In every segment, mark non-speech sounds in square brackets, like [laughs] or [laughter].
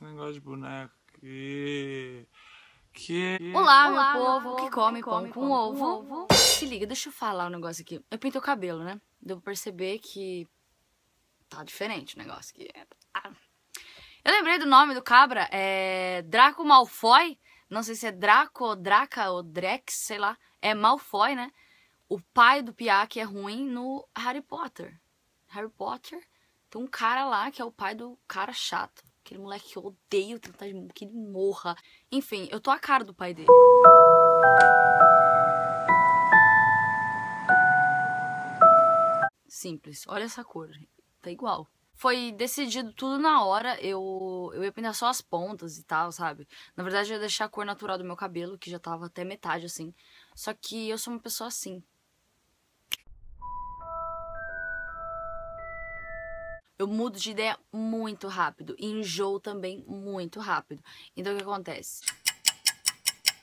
esse negócio de boneco que. Que. Olá, Olá meu povo, que come, come pão, com, com ovo. ovo. Se liga, deixa eu falar um negócio aqui. Eu pintei o cabelo, né? Devo perceber que. Tá diferente o negócio aqui. Ah. Eu lembrei do nome do cabra, é. Draco Malfoy. Não sei se é Draco ou Draca ou Drex, sei lá. É Malfoy, né? O pai do Piá que é ruim no Harry Potter. Harry Potter tem um cara lá que é o pai do cara chato. Aquele moleque eu odeio tentar que ele morra. Enfim, eu tô a cara do pai dele. Simples. Olha essa cor. Tá igual foi decidido tudo na hora. Eu, eu ia pintar só as pontas e tal, sabe? Na verdade, eu ia deixar a cor natural do meu cabelo, que já tava até metade, assim. Só que eu sou uma pessoa assim. eu mudo de ideia muito rápido e enjoo também muito rápido. Então o que acontece?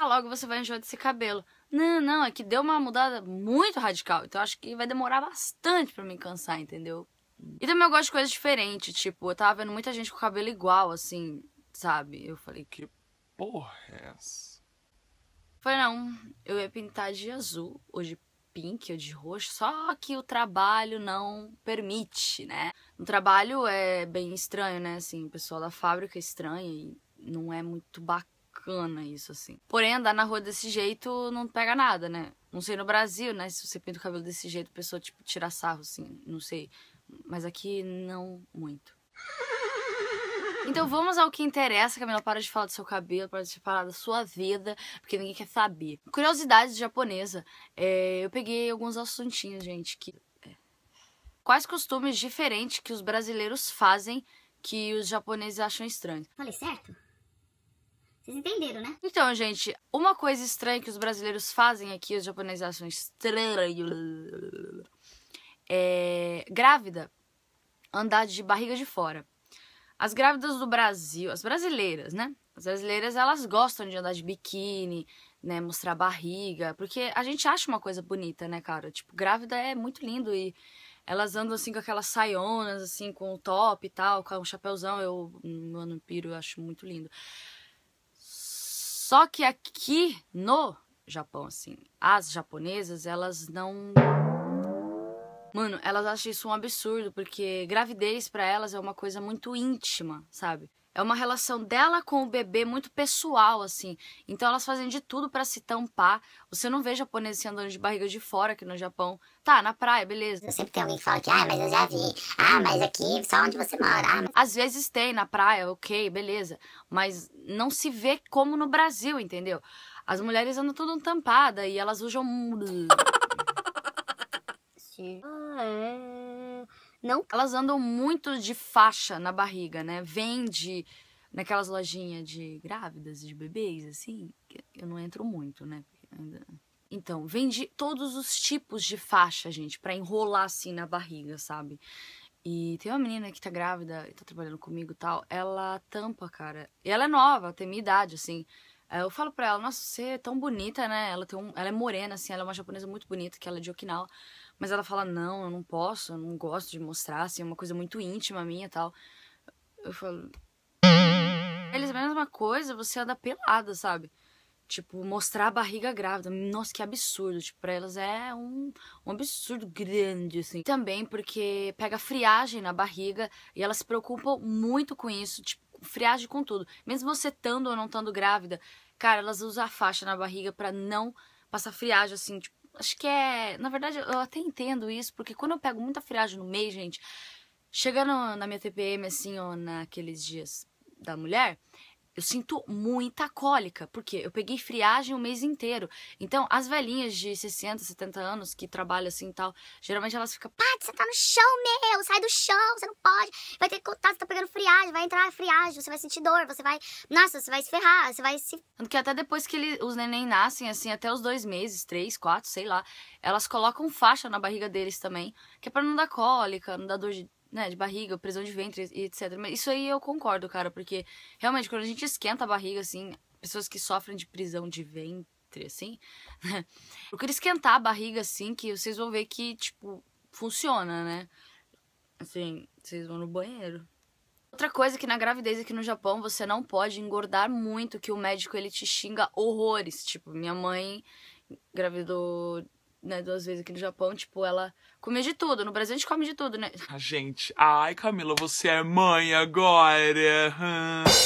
Ah, logo você vai enjoar desse cabelo. Não, não, é que deu uma mudada muito radical. Então acho que vai demorar bastante para me cansar, entendeu? E também eu gosto de coisas diferentes, tipo, eu tava vendo muita gente com cabelo igual, assim, sabe? Eu falei, que porra é essa? Foi não, eu ia pintar de azul, ou de pink ou de roxo, só que o trabalho não permite, né? O trabalho é bem estranho, né? Assim, o pessoal da fábrica é estranho e não é muito bacana isso, assim. Porém, andar na rua desse jeito não pega nada, né? Não sei no Brasil, né? Se você pinta o cabelo desse jeito, a pessoa, tipo, tira sarro, assim, não sei. Mas aqui, não muito. Então vamos ao que interessa, Camila. Para de falar do seu cabelo, para de falar da sua vida, porque ninguém quer saber. Curiosidade japonesa. É, eu peguei alguns assuntinhos, gente, que. É. Quais costumes diferentes que os brasileiros fazem que os japoneses acham estranhos? Falei certo? Vocês entenderam, né? Então, gente, uma coisa estranha que os brasileiros fazem aqui, os japoneses acham estranho. É grávida andar de barriga de fora. As grávidas do Brasil, as brasileiras, né? As brasileiras, elas gostam de andar de biquíni, né? Mostrar barriga. Porque a gente acha uma coisa bonita, né, cara? Tipo, grávida é muito lindo e elas andam assim com aquelas saionas, assim, com o top e tal, com um chapéuzão. Eu, mano, piro, eu acho muito lindo. Só que aqui no Japão, assim, as japonesas, elas não Mano, elas acham isso um absurdo, porque gravidez para elas é uma coisa muito íntima, sabe? É uma relação dela com o bebê muito pessoal, assim. Então elas fazem de tudo para se tampar. Você não vê japoneses andando de barriga de fora aqui no Japão. Tá, na praia, beleza. Sempre tem alguém que fala que, ah, mas eu já vi. Ah, mas aqui, só onde você mora. Ah, mas... Às vezes tem na praia, ok, beleza. Mas não se vê como no Brasil, entendeu? As mulheres andam tudo tampada e elas usam... Ah, é. Não. Elas andam muito de faixa na barriga, né? Vende naquelas lojinhas de grávidas, de bebês, assim. Eu não entro muito, né? Ainda... Então, vende todos os tipos de faixa, gente, para enrolar assim na barriga, sabe? E tem uma menina que tá grávida e tá trabalhando comigo e tal. Ela tampa, cara. E ela é nova, tem minha idade, assim. Eu falo pra ela, nossa, você é tão bonita, né? Ela, tem um, ela é morena, assim, ela é uma japonesa muito bonita, que ela é de Okinawa. Mas ela fala: Não, eu não posso, eu não gosto de mostrar, assim, é uma coisa muito íntima minha e tal. Eu falo. Eles, a mesma coisa, você anda pelada, sabe? Tipo, mostrar a barriga grávida. Nossa, que absurdo. Tipo, pra elas é um, um absurdo grande, assim. Também porque pega friagem na barriga e elas se preocupam muito com isso. Tipo, friagem com tudo. Mesmo você estando ou não estando grávida, cara, elas usam a faixa na barriga para não passar friagem, assim, tipo, acho que é. Na verdade, eu até entendo isso, porque quando eu pego muita friagem no mês, gente, chegando na minha TPM, assim, ou naqueles dias da mulher, eu sinto muita cólica, porque eu peguei friagem o mês inteiro. Então, as velhinhas de 60, 70 anos que trabalham assim e tal, geralmente elas ficam, Paty, você tá no chão, meu, sai do chão, você não pode, vai ter que contar, você tá pegando friagem, vai entrar friagem, você vai sentir dor, você vai, nossa, você vai se ferrar, você vai se... Porque até depois que ele, os neném nascem, assim, até os dois meses, três, quatro, sei lá, elas colocam faixa na barriga deles também, que é pra não dar cólica, não dar dor de né, de barriga, prisão de ventre e etc. Mas isso aí eu concordo, cara, porque realmente quando a gente esquenta a barriga, assim, pessoas que sofrem de prisão de ventre, assim, [laughs] né, eu queria esquentar a barriga, assim, que vocês vão ver que, tipo, funciona, né? Assim, vocês vão no banheiro. Outra coisa é que na gravidez aqui no Japão você não pode engordar muito, que o médico ele te xinga horrores. Tipo, minha mãe engravidou né, duas vezes aqui no Japão, tipo, ela comia de tudo. No Brasil a gente come de tudo, né? A ah, gente. Ai, Camila, você é mãe agora.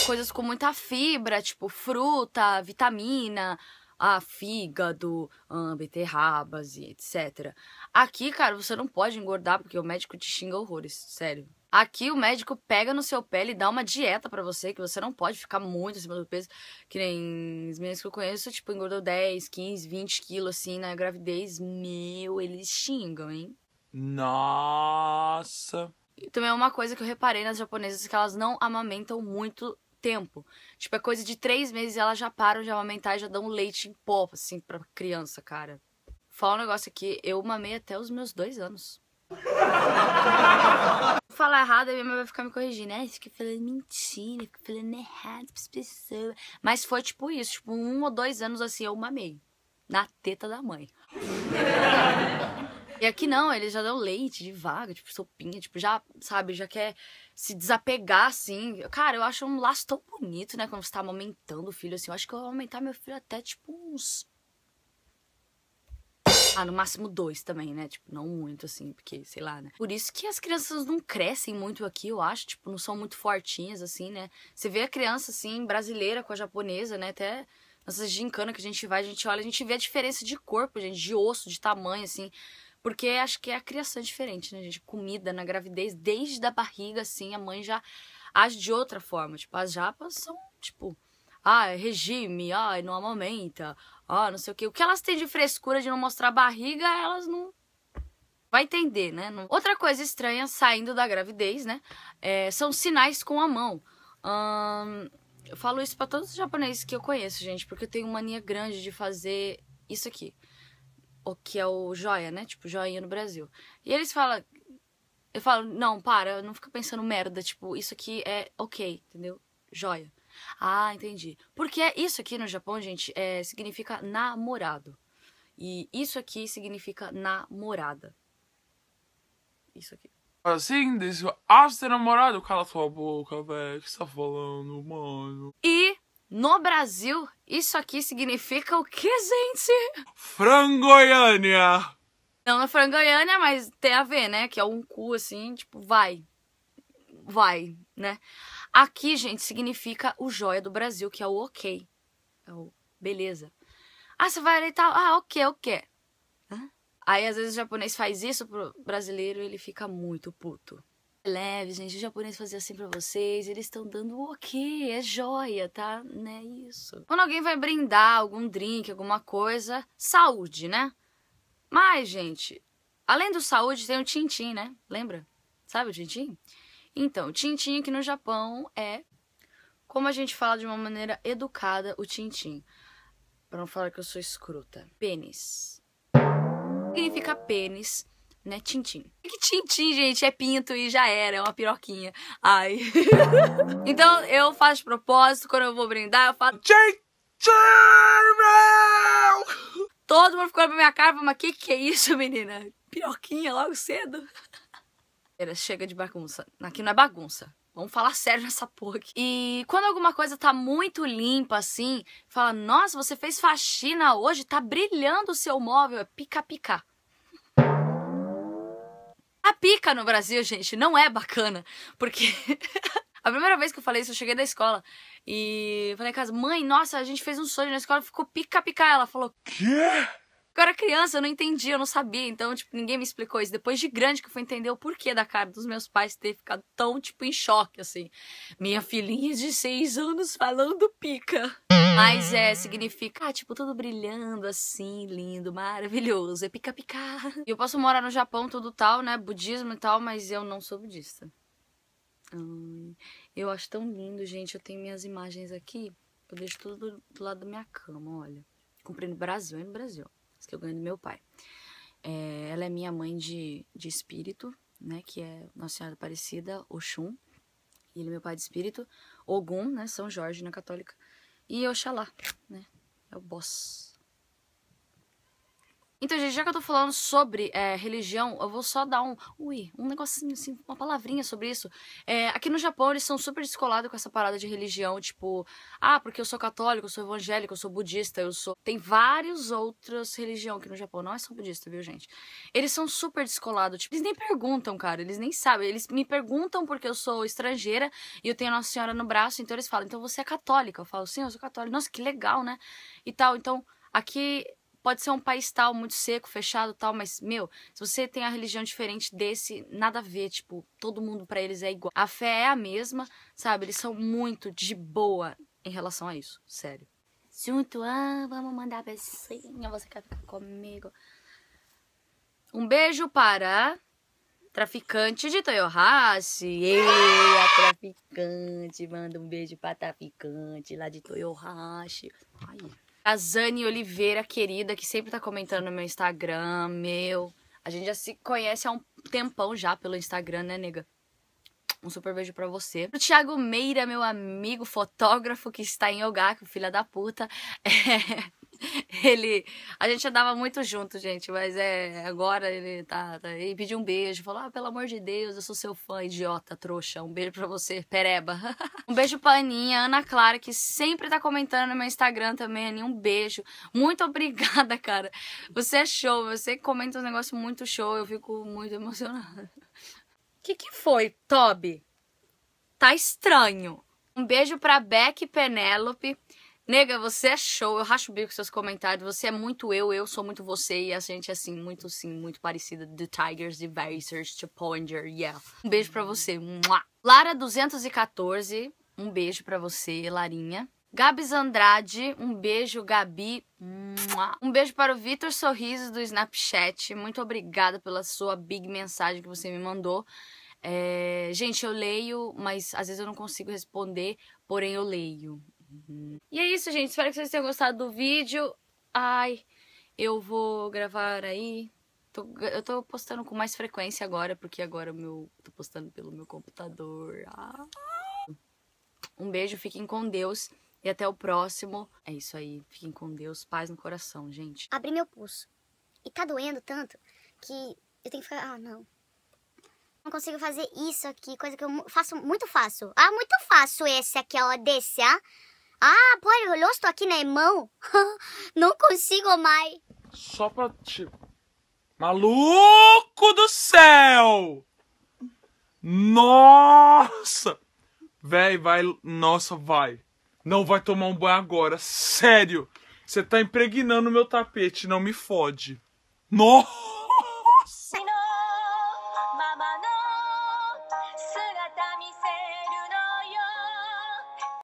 Coisas com muita fibra, tipo fruta, vitamina, a ah, fígado, ah, beterrabas e etc. Aqui, cara, você não pode engordar porque o médico te xinga horrores, sério. Aqui o médico pega no seu pé e dá uma dieta para você, que você não pode ficar muito acima do peso. Que nem as meninas que eu conheço, tipo, engordou 10, 15, 20 quilos, assim, na gravidez. Meu, eles xingam, hein? Nossa! E também é uma coisa que eu reparei nas japonesas, que elas não amamentam muito tempo. Tipo, é coisa de três meses elas já param de amamentar e já dão leite em pó, assim, pra criança, cara. Falar um negócio aqui, eu mamei até os meus dois anos falar errado, a minha mãe vai ficar me corrigindo. É, fica falando mentira, fica falando errado pras pessoas. Mas foi tipo isso, tipo, um ou dois anos assim, eu mamei. Na teta da mãe. e aqui não, eles já dão leite de vaga, tipo, sopinha, tipo, já, sabe, já quer se desapegar, assim. Cara, eu acho um laço tão bonito, né, quando você tá amamentando o filho, assim. Eu acho que eu vou aumentar meu filho até, tipo, uns ah, no máximo dois também, né? Tipo, não muito assim, porque, sei lá, né? Por isso que as crianças não crescem muito aqui, eu acho. Tipo, não são muito fortinhas, assim, né? Você vê a criança, assim, brasileira com a japonesa, né? Até nessas gincanas que a gente vai, a gente olha, a gente vê a diferença de corpo, gente, de osso, de tamanho, assim. Porque acho que é a criação é diferente, né, gente? Comida na gravidez, desde a barriga, assim, a mãe já age de outra forma. Tipo, as japas são, tipo, ah, é regime, ah, é, não amamenta, ó, oh, não sei o que, O que elas têm de frescura de não mostrar barriga, elas não. Vai entender, né? Não... Outra coisa estranha saindo da gravidez, né? É, são sinais com a mão. Hum, eu falo isso para todos os japoneses que eu conheço, gente, porque eu tenho mania grande de fazer isso aqui. O que é o joia, né? Tipo, joinha no Brasil. E eles falam. Eu falo, não, para, não fica pensando merda. Tipo, isso aqui é ok, entendeu? Joia. Ah, entendi. Porque é isso aqui no Japão, gente, é, significa namorado. E isso aqui significa namorada. Isso aqui. Assim, desse haste ah, namorado, cala sua boca, velho. O que você tá falando, mano? E no Brasil, isso aqui significa o que, gente? Frangoiânia! Não é frangoiânia, mas tem a ver, né? Que é um cu assim, tipo, vai. Vai, né? Aqui, gente, significa o joia do Brasil, que é o ok. É o beleza. Ah, você vai ali e tal. Ah, ok, ok. Hã? Aí, às vezes, o japonês faz isso pro brasileiro ele fica muito puto. Leve, gente, o japonês fazia assim pra vocês, eles estão dando o ok, é joia, tá? Não é isso. Quando alguém vai brindar algum drink, alguma coisa, saúde, né? Mas, gente, além do saúde, tem o tintim, né? Lembra? Sabe o tintim? Então, tintim aqui no Japão é como a gente fala de uma maneira educada o tintim. Pra não falar que eu sou escrota. Pênis. Significa pênis, né? Tintim. É que tintim, gente? É pinto e já era, é uma piroquinha. Ai. [laughs] então eu faço propósito, quando eu vou brindar, eu falo. meu. Todo mundo ficou na minha cara, mas o que, que é isso, menina? Piroquinha logo cedo? chega de bagunça. Aqui não é bagunça. Vamos falar sério nessa porra aqui. E quando alguma coisa tá muito limpa, assim, fala, nossa, você fez faxina hoje, tá brilhando o seu móvel, é pica-pica. A pica no Brasil, gente, não é bacana, porque [laughs] a primeira vez que eu falei isso, eu cheguei da escola e falei com casa, mãe, nossa, a gente fez um sonho na escola, ficou pica-pica. Ela falou, quê? Eu era criança, eu não entendia, eu não sabia. Então, tipo, ninguém me explicou isso. Depois de grande que eu fui entender o porquê da cara dos meus pais ter ficado tão, tipo, em choque, assim. Minha filhinha de seis anos falando pica. Mas é, significa, ah, tipo, tudo brilhando assim, lindo, maravilhoso. É pica-pica. Eu posso morar no Japão, tudo tal, né? Budismo e tal, mas eu não sou budista. Ai, eu acho tão lindo, gente. Eu tenho minhas imagens aqui. Eu deixo tudo do lado da minha cama, olha. Comprei no Brasil, é no Brasil. Isso que eu ganho do meu pai. É, ela é minha mãe de, de espírito, né? Que é Nossa Senhora Aparecida, Oxum. E ele é meu pai de espírito. Ogum, né? São Jorge, na católica. E Oxalá, né? É o boss. Então, gente, já que eu tô falando sobre é, religião, eu vou só dar um, ui, um negocinho assim, uma palavrinha sobre isso. É, aqui no Japão, eles são super descolados com essa parada de religião, tipo, ah, porque eu sou católico, eu sou evangélico, eu sou budista, eu sou. Tem várias outras religiões aqui no Japão, não é só budista, viu, gente? Eles são super descolados, tipo, eles nem perguntam, cara, eles nem sabem. Eles me perguntam porque eu sou estrangeira e eu tenho Nossa Senhora no braço, então eles falam, então você é católica? Eu falo, sim, eu sou católica. Nossa, que legal, né? E tal, então. Aqui Pode ser um país tal, muito seco, fechado tal, mas, meu, se você tem a religião diferente desse, nada a ver, tipo, todo mundo para eles é igual. A fé é a mesma, sabe? Eles são muito de boa em relação a isso, sério. Junto, ah, vamos mandar beijinho, você quer ficar comigo? Um beijo para traficante de Toyohashi. Ei, a traficante, manda um beijo pra traficante lá de Toyohashi. Ai. A Zane Oliveira, querida, que sempre tá comentando no meu Instagram, meu. A gente já se conhece há um tempão já pelo Instagram, né, nega? Um super beijo para você. O Thiago Meira, meu amigo fotógrafo que está em Ogaku, filha da puta. É... [laughs] [laughs] ele. A gente andava muito junto, gente, mas é. Agora ele tá. tá ele pediu um beijo, falou: ah, pelo amor de Deus, eu sou seu fã, idiota, trouxa. Um beijo pra você, pereba. [laughs] um beijo pra Aninha, Ana Clara, que sempre tá comentando no meu Instagram também, Aninha. Um beijo. Muito [laughs] obrigada, cara. Você é show, você comenta um negócio muito show, eu fico muito emocionada. que, que foi, Toby? Tá estranho. Um beijo para Beck Penélope. Nega, você é show, eu racho bem bico com seus comentários. Você é muito eu, eu sou muito você. E a gente é, assim, muito, sim, muito parecida. The Tigers, The Vacers, The Ponder, yeah. Um beijo pra você. Lara214, um beijo pra você, Larinha. Gabs Andrade, um beijo, Gabi. Um beijo para o Vitor Sorriso do Snapchat. Muito obrigada pela sua big mensagem que você me mandou. É... Gente, eu leio, mas às vezes eu não consigo responder, porém eu leio. E é isso, gente. Espero que vocês tenham gostado do vídeo. Ai, eu vou gravar aí. Tô, eu tô postando com mais frequência agora, porque agora eu tô postando pelo meu computador. Ah. Um beijo, fiquem com Deus e até o próximo. É isso aí, fiquem com Deus, paz no coração, gente. Abri meu pulso e tá doendo tanto que eu tenho que ficar, ah, não. Não consigo fazer isso aqui, coisa que eu faço muito fácil. Ah, muito fácil esse aqui, ó, desse, ah. Ah, põe o estou aqui na mão. [laughs] Não consigo mais. Só pra te... Maluco do céu! Nossa! Véi, vai... Nossa, vai. Não vai tomar um banho agora. Sério. Você tá impregnando meu tapete. Não me fode. Nossa!